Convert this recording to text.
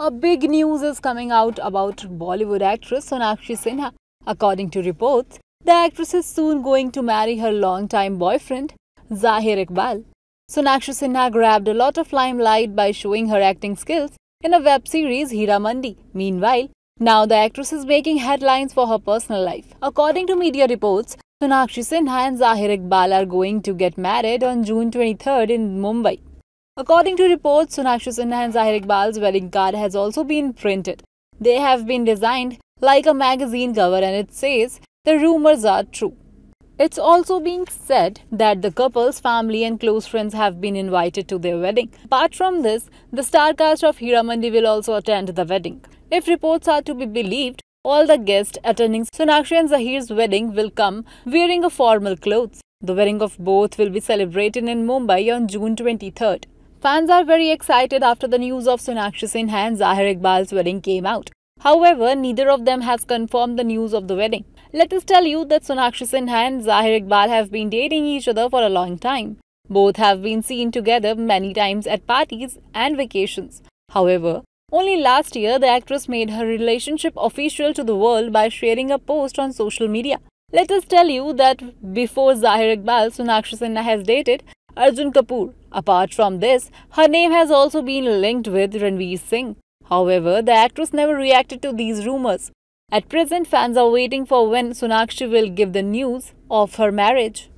A big news is coming out about Bollywood actress Sonakshi Sinha. According to reports, the actress is soon going to marry her long-time boyfriend, Zahir Iqbal. Sonakshi Sinha grabbed a lot of limelight by showing her acting skills in a web series Hira Mandi. Meanwhile, now the actress is making headlines for her personal life. According to media reports, Sonakshi Sinha and Zahir Iqbal are going to get married on June 23rd in Mumbai. According to reports, Sonakshi Sinha and Zahir Iqbal's wedding card has also been printed. They have been designed like a magazine cover and it says the rumors are true. It's also being said that the couple's family and close friends have been invited to their wedding. Apart from this, the star cast of Hiramandi will also attend the wedding. If reports are to be believed, all the guests attending Sonakshi and Zahir's wedding will come wearing a formal clothes. The wedding of both will be celebrated in Mumbai on June 23rd. Fans are very excited after the news of Sonakshi Sinha and Zahir Iqbal's wedding came out. However, neither of them has confirmed the news of the wedding. Let us tell you that Sonakshi Sinha and Zahir Iqbal have been dating each other for a long time. Both have been seen together many times at parties and vacations. However, only last year the actress made her relationship official to the world by sharing a post on social media. Let us tell you that before Zahir Iqbal, Sonakshi Sinha has dated Arjun Kapoor. Apart from this, her name has also been linked with Ranveer Singh. However, the actress never reacted to these rumors. At present, fans are waiting for when Sunakshi will give the news of her marriage.